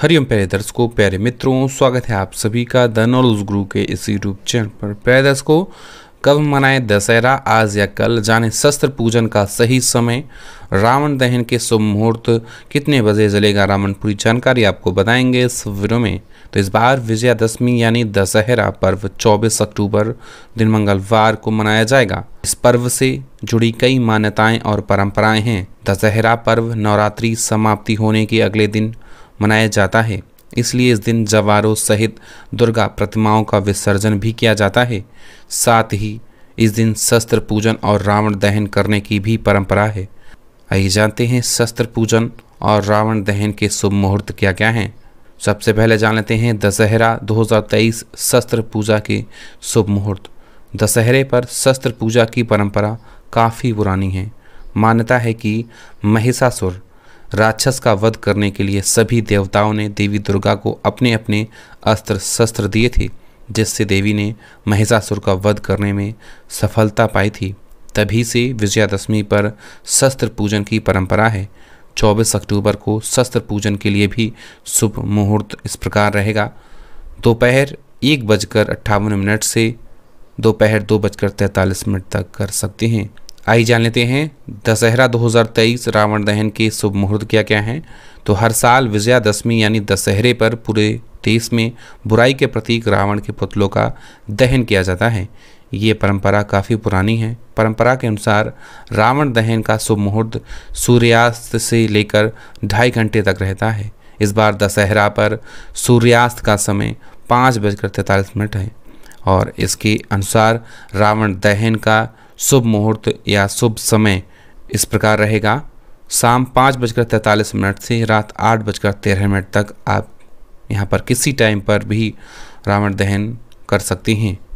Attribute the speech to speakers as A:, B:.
A: हरिओम प्यारे दर्शकों प्यारे मित्रों स्वागत है आप सभी का द नॉलेज गुरु के इस यूट्यूब चैनल पर प्यारे दर्शकों कब मनाएं दशहरा आज या कल जाने शस्त्र पूजन का सही समय रावण दहन के शुभ मुहूर्त कितने बजे जलेगा रावण पूरी जानकारी आपको बताएंगे इस वीडियो में तो इस बार विजयादशमी यानी दशहरा पर्व 24 अक्टूबर दिन मंगलवार को मनाया जाएगा इस पर्व से जुड़ी कई मान्यताएं और परंपराएं हैं दशहरा पर्व नवरात्रि समाप्ति होने के अगले दिन मनाया जाता है इसलिए इस दिन जवारों सहित दुर्गा प्रतिमाओं का विसर्जन भी किया जाता है साथ ही इस दिन शस्त्र पूजन और रावण दहन करने की भी परंपरा है आइए जानते हैं शस्त्र पूजन और रावण दहन के शुभ मुहूर्त क्या क्या हैं सबसे पहले जान लेते हैं दशहरा 2023 शस्त्र पूजा के शुभ मुहूर्त दशहरे पर शस्त्र पूजा की परंपरा काफ़ी पुरानी है मान्यता है कि महिषासुर राक्षस का वध करने के लिए सभी देवताओं ने देवी दुर्गा को अपने अपने अस्त्र शस्त्र दिए थे जिससे देवी ने महिषासुर का वध करने में सफलता पाई थी तभी से विजयादशमी पर शस्त्र पूजन की परंपरा है 24 अक्टूबर को शस्त्र पूजन के लिए भी शुभ मुहूर्त इस प्रकार रहेगा दोपहर एक बजकर अट्ठावन मिनट से दोपहर दो बजकर तैंतालीस मिनट तक कर सकते हैं आई जान लेते हैं दशहरा 2023 रावण दहन के शुभ मुहूर्त क्या क्या हैं तो हर साल विजयादशमी यानी दशहरे पर पूरे देश में बुराई के प्रतीक रावण के पुतलों का दहन किया जाता है ये परंपरा काफ़ी पुरानी है परंपरा के अनुसार रावण दहन का शुभ मुहूर्त सूर्यास्त से लेकर ढाई घंटे तक रहता है इस बार दशहरा पर सूर्यास्त का समय पाँच बजकर तैंतालीस मिनट है और इसके अनुसार रावण दहन का शुभ मुहूर्त या शुभ समय इस प्रकार रहेगा शाम पाँच बजकर तैंतालीस मिनट से रात आठ बजकर तेरह मिनट तक आप यहाँ पर किसी टाइम पर भी रावण दहन कर सकती हैं